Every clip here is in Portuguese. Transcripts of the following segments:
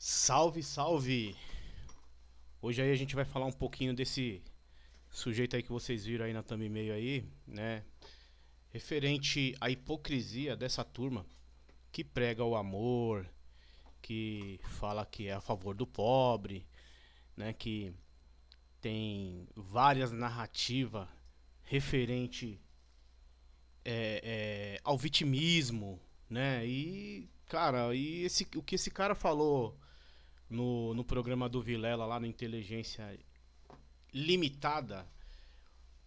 Salve, salve! Hoje aí a gente vai falar um pouquinho desse sujeito aí que vocês viram aí na thumb meio aí, né? Referente à hipocrisia dessa turma que prega o amor, que fala que é a favor do pobre, né? Que tem várias narrativas referente é, é, ao vitimismo, né? E cara, e esse, o que esse cara falou no, no programa do Vilela, lá no Inteligência Limitada,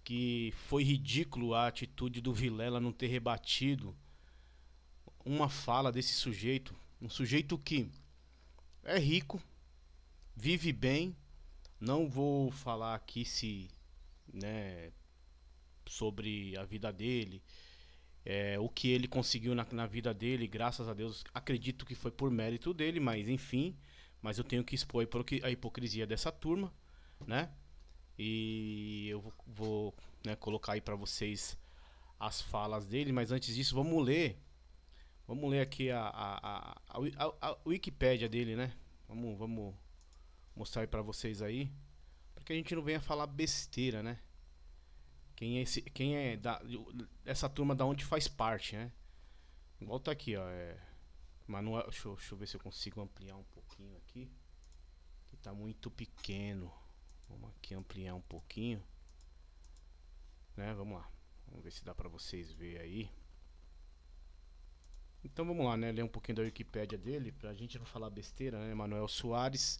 que foi ridículo a atitude do Vilela não ter rebatido uma fala desse sujeito, um sujeito que é rico, vive bem, não vou falar aqui se, né, sobre a vida dele, é, o que ele conseguiu na, na vida dele, graças a Deus, acredito que foi por mérito dele, mas enfim, mas eu tenho que expor a hipocrisia dessa turma, né? E eu vou, né, colocar aí para vocês as falas dele, mas antes disso vamos ler, vamos ler aqui a, a, a, a, a Wikipédia dele, né? Vamos, vamos mostrar para vocês aí, para que a gente não venha falar besteira, né? Quem é, esse, quem é da, essa turma da onde faz parte, né? Volta aqui, ó. É... Mas é, deixa, eu, deixa eu ver se eu consigo ampliar um pouquinho aqui. Que tá muito pequeno. Vamos aqui ampliar um pouquinho. Né, vamos lá. Vamos ver se dá para vocês verem aí. Então vamos lá, né? Ler um pouquinho da Wikipédia dele, a gente não falar besteira, né? Manuel Soares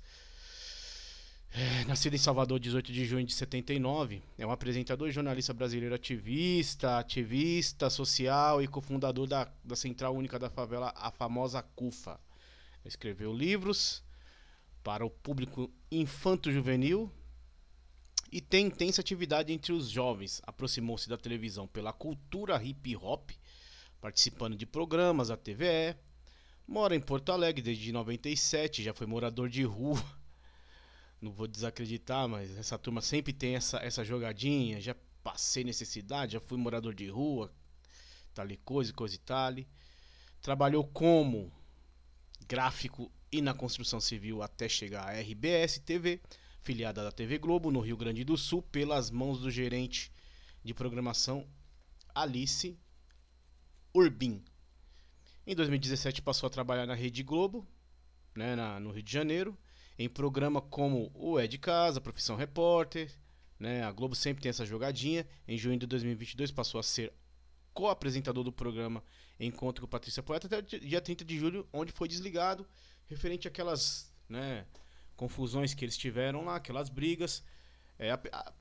é, nascido em Salvador, 18 de junho de 79, é um apresentador jornalista brasileiro ativista, ativista social e cofundador da, da Central Única da Favela, a famosa CUFA. Escreveu livros para o público infanto-juvenil e tem intensa atividade entre os jovens. Aproximou-se da televisão pela cultura hip-hop, participando de programas da TVE. Mora em Porto Alegre desde 97, já foi morador de rua não vou desacreditar, mas essa turma sempre tem essa, essa jogadinha. Já passei necessidade, já fui morador de rua, tal tá e coisa, coisa e tal. Trabalhou como gráfico e na construção civil até chegar à RBS TV, filiada da TV Globo, no Rio Grande do Sul, pelas mãos do gerente de programação Alice Urbim. Em 2017 passou a trabalhar na Rede Globo, né, na, no Rio de Janeiro em programa como o É de Casa, Profissão Repórter. Né? A Globo sempre tem essa jogadinha. Em junho de 2022 passou a ser co-apresentador do programa Encontro com Patrícia Poeta até o dia 30 de julho, onde foi desligado, referente àquelas né, confusões que eles tiveram lá, aquelas brigas. É,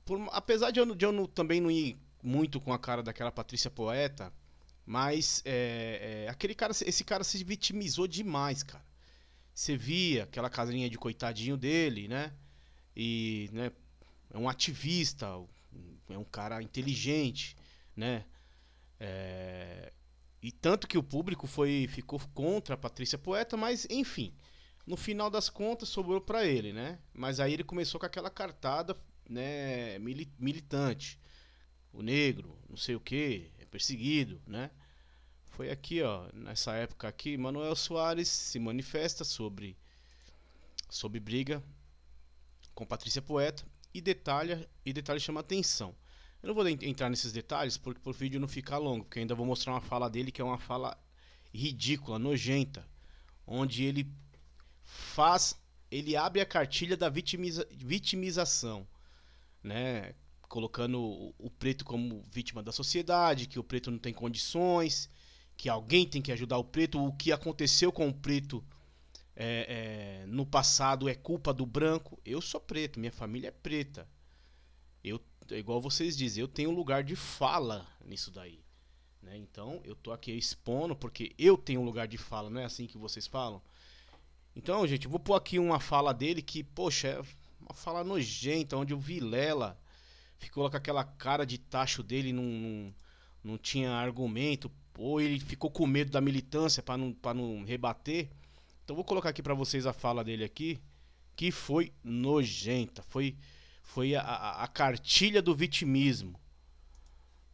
por, apesar de eu, de eu não, também não ir muito com a cara daquela Patrícia Poeta, mas é, é, aquele cara, esse cara se vitimizou demais, cara. Você via aquela casinha de coitadinho dele, né? E, né, é um ativista, é um cara inteligente, né? É... E tanto que o público foi ficou contra a Patrícia Poeta, mas enfim, no final das contas sobrou para ele, né? Mas aí ele começou com aquela cartada, né, militante. O negro, não sei o que, é perseguido, né? foi aqui, ó, nessa época aqui, Manuel Soares se manifesta sobre sobre briga com Patrícia Poeta e detalha e detalhe chama atenção. Eu não vou entrar nesses detalhes porque por vídeo não ficar longo, porque ainda vou mostrar uma fala dele que é uma fala ridícula, nojenta, onde ele faz, ele abre a cartilha da vitimiza, vitimização, né? Colocando o preto como vítima da sociedade, que o preto não tem condições, que alguém tem que ajudar o preto, o que aconteceu com o preto é, é, no passado é culpa do branco. Eu sou preto, minha família é preta. Eu, é igual vocês dizem, eu tenho lugar de fala nisso daí. Né? Então eu tô aqui expondo porque eu tenho lugar de fala, não é assim que vocês falam? Então, gente, vou pôr aqui uma fala dele que, poxa, é uma fala nojenta, onde o Vilela ficou com aquela cara de tacho dele, não, não, não tinha argumento ou ele ficou com medo da militância para não, para não rebater. Então vou colocar aqui para vocês a fala dele aqui, que foi nojenta, foi, foi a, a, cartilha do vitimismo.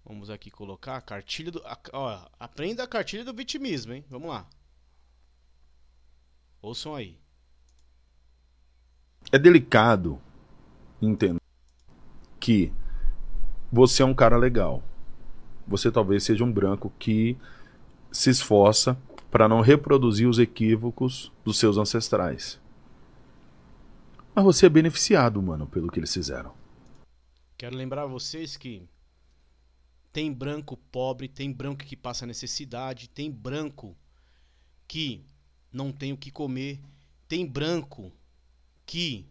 Vamos aqui colocar a cartilha do. A, ó, aprenda a cartilha do vitimismo, hein? Vamos lá. Ouçam aí. É delicado, entender que você é um cara legal você talvez seja um branco que se esforça para não reproduzir os equívocos dos seus ancestrais. Mas você é beneficiado, mano, pelo que eles fizeram. Quero lembrar vocês que tem branco pobre, tem branco que passa necessidade, tem branco que não tem o que comer, tem branco que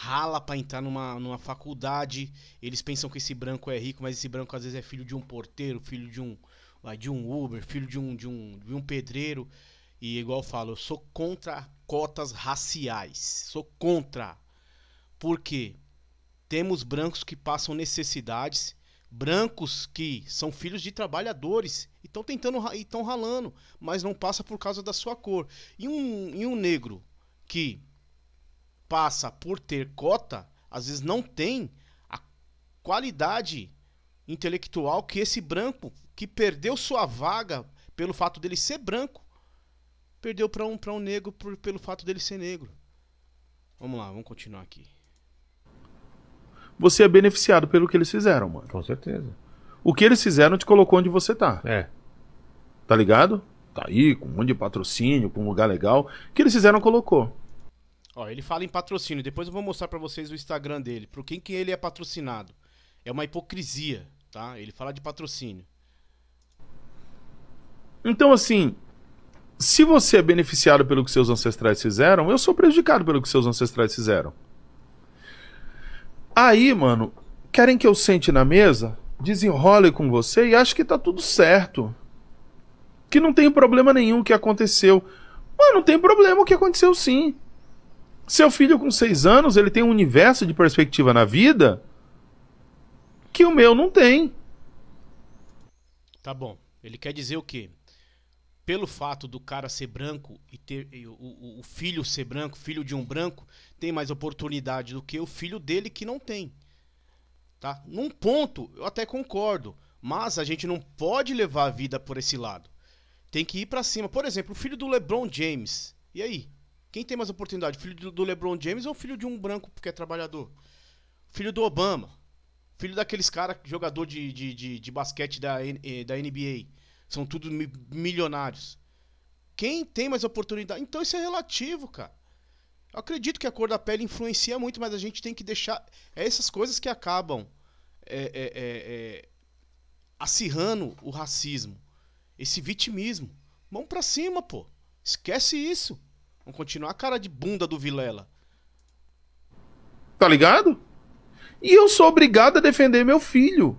rala para entrar numa, numa faculdade. Eles pensam que esse branco é rico, mas esse branco às vezes é filho de um porteiro, filho de um de um Uber, filho de um de um, de um pedreiro. E igual eu falo, eu sou contra cotas raciais. Sou contra. Por quê? Temos brancos que passam necessidades, brancos que são filhos de trabalhadores e estão tentando e estão ralando, mas não passa por causa da sua cor. E um, e um negro que passa por ter cota, às vezes não tem a qualidade intelectual que esse branco que perdeu sua vaga pelo fato dele ser branco perdeu para um para um negro por, pelo fato dele ser negro. Vamos lá, vamos continuar aqui. Você é beneficiado pelo que eles fizeram, mano. Com certeza. O que eles fizeram te colocou onde você tá. É. Tá ligado? Tá aí, com um monte de patrocínio, com um lugar legal. O que eles fizeram, colocou. Ó, ele fala em patrocínio. Depois eu vou mostrar para vocês o Instagram dele. Por quem que ele é patrocinado? É uma hipocrisia, tá? Ele fala de patrocínio. Então, assim, se você é beneficiado pelo que seus ancestrais fizeram, eu sou prejudicado pelo que seus ancestrais fizeram. Aí, mano, querem que eu sente na mesa, desenrole com você e acho que tá tudo certo. Que não tem problema nenhum o que aconteceu. Mas não tem problema o que aconteceu sim. Seu filho com seis anos, ele tem um universo de perspectiva na vida que o meu não tem. Tá bom. Ele quer dizer o quê? Pelo fato do cara ser branco e ter e o, o, filho ser branco, filho de um branco, tem mais oportunidade do que o filho dele que não tem. Tá? Num ponto, eu até concordo, mas a gente não pode levar a vida por esse lado. Tem que ir para cima. Por exemplo, o filho do LeBron James. E aí? Quem tem mais oportunidade? Filho do LeBron James ou filho de um branco que é trabalhador? Filho do Obama. Filho daqueles caras, jogador de, de, de, de basquete da, eh, da NBA. São tudo milionários. Quem tem mais oportunidade? Então isso é relativo, cara. Eu acredito que a cor da pele influencia muito, mas a gente tem que deixar. É essas coisas que acabam é, é, é, é acirrando o racismo, esse vitimismo. Mão pra cima, pô. Esquece isso. Vamos continuar a cara de bunda do Vilela. Tá ligado? E eu sou obrigado a defender meu filho.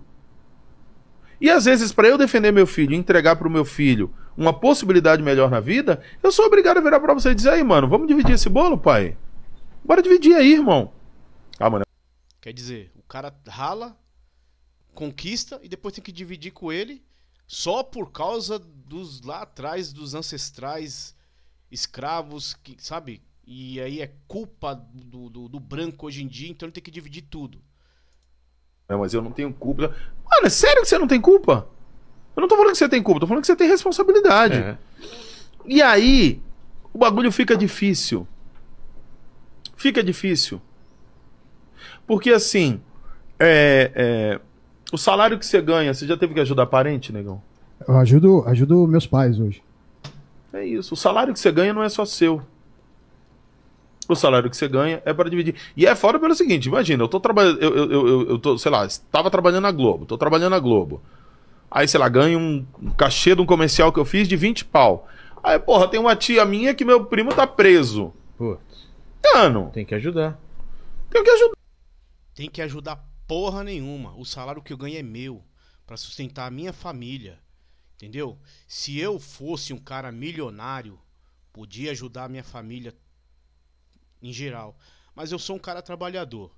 E às vezes, para eu defender meu filho, entregar para o meu filho uma possibilidade melhor na vida, eu sou obrigado a virar para você e dizer aí, mano, vamos dividir esse bolo, pai? Bora dividir aí, irmão. Ah, mano. É- Quer dizer, o cara rala, conquista e depois tem que dividir com ele só por causa dos lá atrás dos ancestrais escravos, que, sabe? E aí é culpa do, do, do branco hoje em dia, então ele tem que dividir tudo. É, mas eu não tenho culpa. Mano, é sério que você não tem culpa? Eu não tô falando que você tem culpa, tô falando que você tem responsabilidade. É. E aí, o bagulho fica difícil. Fica difícil. Porque assim, é, é, o salário que você ganha, você já teve que ajudar parente, negão? Eu ajudo, ajudo meus pais hoje. É isso. O salário que você ganha não é só seu. O salário que você ganha é para dividir. E é fora pelo seguinte: imagina, eu tô trabalhando, eu, eu, eu, eu, tô, sei lá, estava trabalhando na Globo, tô trabalhando na Globo. Aí, sei lá, ganho um, cachê de um comercial que eu fiz de 20 pau. Aí, porra, tem uma tia minha que meu primo tá preso. Putz. Mano. Tem que ajudar. Tem que ajudar. Tem que ajudar porra nenhuma. O salário que eu ganho é meu. para sustentar a minha família. Entendeu? Se eu fosse um cara milionário, podia ajudar a minha família em geral. Mas eu sou um cara trabalhador.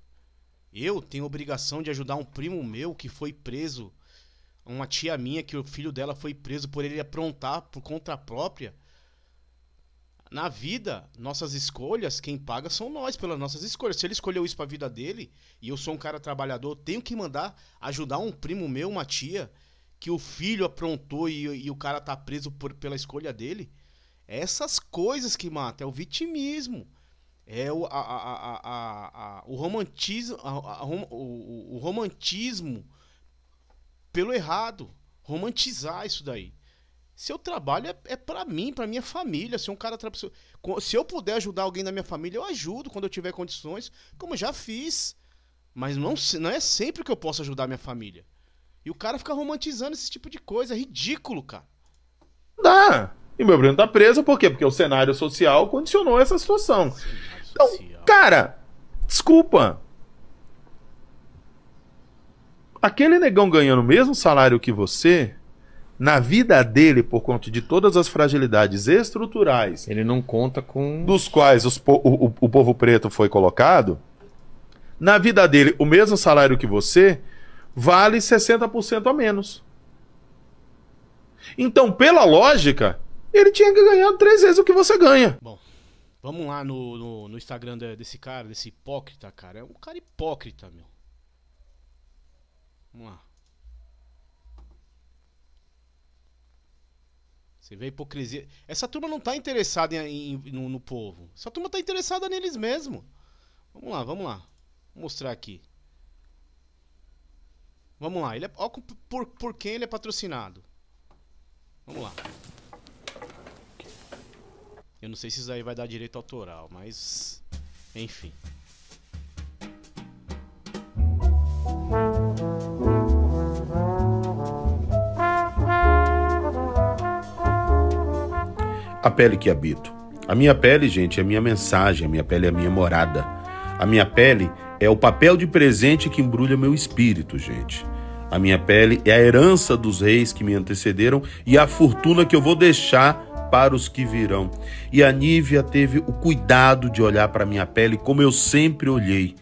Eu tenho obrigação de ajudar um primo meu que foi preso, uma tia minha que o filho dela foi preso por ele aprontar por conta própria. Na vida, nossas escolhas, quem paga são nós pelas nossas escolhas. Se ele escolheu isso para a vida dele e eu sou um cara trabalhador, tenho que mandar ajudar um primo meu, uma tia que o filho aprontou e, e o cara tá preso por, pela escolha dele. É essas coisas que matam, é o vitimismo. É o, a, a, a, o romantismo, o, o romantismo pelo errado. Romantizar isso daí. Seu trabalho é, é para mim, para minha família. Se um cara se eu puder ajudar alguém da minha família, eu ajudo quando eu tiver condições, como eu já fiz. Mas não, não é sempre que eu posso ajudar minha família. E o cara fica romantizando esse tipo de coisa. É ridículo, cara. Dá. E meu Breno tá preso por quê? Porque o cenário social condicionou essa situação. Sim, então, social. cara, desculpa. Aquele negão ganhando o mesmo salário que você, na vida dele, por conta de todas as fragilidades estruturais. Ele não conta com. Dos quais os, o, o povo preto foi colocado. Na vida dele, o mesmo salário que você, vale 60% a menos. Então, pela lógica, ele tinha que ganhar três vezes o que você ganha. Bom, vamos lá no, no, no Instagram desse cara, desse hipócrita, cara. É um cara hipócrita, meu. Vamos lá. Você vê a hipocrisia. Essa turma não tá interessada em, em, no, no povo. Essa turma tá interessada neles mesmo. Vamos lá, vamos lá. Vou mostrar aqui. Vamos lá, ele é, ó por, por quem ele é patrocinado. Vamos lá. Eu não sei se isso aí vai dar direito autoral, mas... Enfim. A pele que habito. A minha pele, gente, é minha mensagem, a minha pele é minha morada. A minha pele é o papel de presente que embrulha meu espírito, gente a minha pele é a herança dos reis que me antecederam e a fortuna que eu vou deixar para os que virão. E a Nívia teve o cuidado de olhar para minha pele como eu sempre olhei,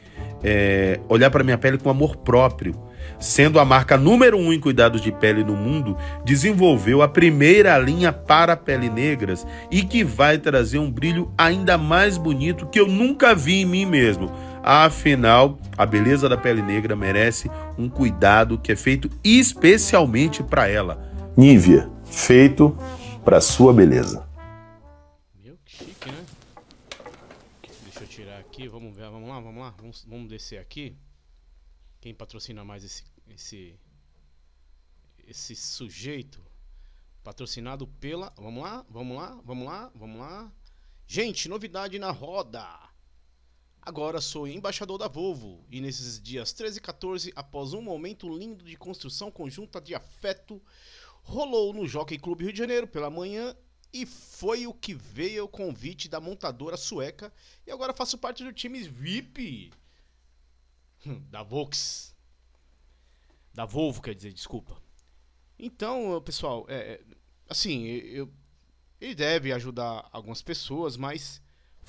é, olhar para minha pele com amor próprio. Sendo a marca número um em cuidados de pele no mundo, desenvolveu a primeira linha para pele negras e que vai trazer um brilho ainda mais bonito que eu nunca vi em mim mesmo. Afinal, a beleza da pele negra merece um cuidado que é feito especialmente para ela. Nívia, feito para sua beleza. Meu, que chique, né? Deixa eu tirar aqui, vamos ver, vamos lá, vamos lá, vamos, vamos descer aqui. Quem patrocina mais esse, esse esse sujeito patrocinado pela, vamos lá, vamos lá, vamos lá, vamos lá. Gente, novidade na roda. Agora sou embaixador da Volvo e nesses dias 13 e 14, após um momento lindo de construção conjunta de afeto, rolou no Jockey Clube Rio de Janeiro pela manhã e foi o que veio o convite da montadora sueca e agora faço parte do time VIP da Vox. Da Volvo, quer dizer, desculpa. Então, pessoal, é, é, assim, eu, ele deve ajudar algumas pessoas, mas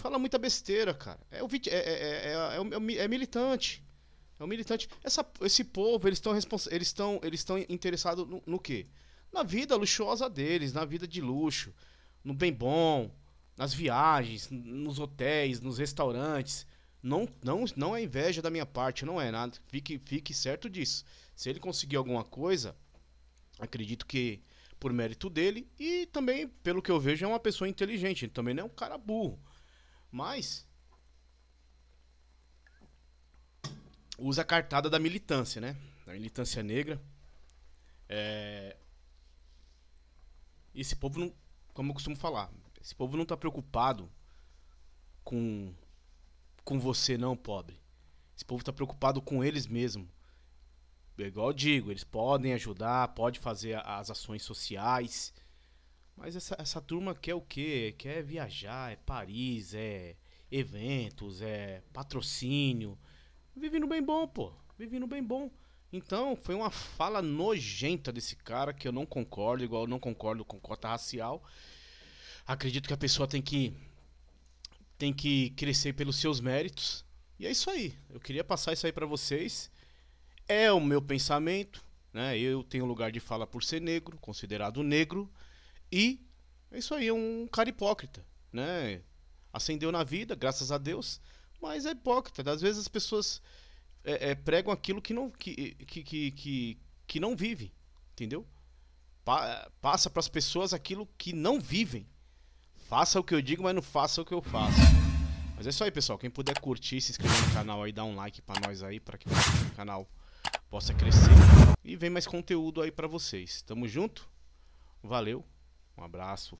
fala muita besteira, cara. É, o, é, é, é, é militante. É um militante. Essa, esse povo, eles estão eles estão eles estão interessados no, no quê? Na vida luxuosa deles, na vida de luxo, no bem bom, nas viagens, nos hotéis, nos restaurantes. Não, não, não é inveja da minha parte, não é nada. Fique, fique certo disso. Se ele conseguir alguma coisa, acredito que por mérito dele e também, pelo que eu vejo, é uma pessoa inteligente. Ele também não é um cara burro. Mas usa a cartada da militância, né? Da militância negra. É... Esse povo não, como eu costumo falar, esse povo não está preocupado com com você não, pobre. Esse povo está preocupado com eles mesmos. É igual eu digo, eles podem ajudar, pode fazer as ações sociais, mas essa, essa turma quer o quê? Quer viajar, é Paris, é eventos, é patrocínio. Vivendo bem bom, pô. Vivendo bem bom. Então, foi uma fala nojenta desse cara que eu não concordo, igual eu não concordo com cota racial. Acredito que a pessoa tem que tem que crescer pelos seus méritos. E é isso aí. Eu queria passar isso aí para vocês. É o meu pensamento, né? Eu tenho lugar de fala por ser negro, considerado negro. E é isso aí, é um cara hipócrita, né? Acendeu na vida, graças a Deus, mas é hipócrita. Às vezes as pessoas é, é, pregam aquilo que não, que, que, que, que, que não vivem, entendeu? Pa passa para as pessoas aquilo que não vivem. Faça o que eu digo, mas não faça o que eu faço. Mas é isso aí, pessoal. Quem puder curtir, se inscrever no canal aí, dá um like para nós aí, para que o canal possa crescer. E vem mais conteúdo aí para vocês. Tamo junto. Valeu. Um abraço.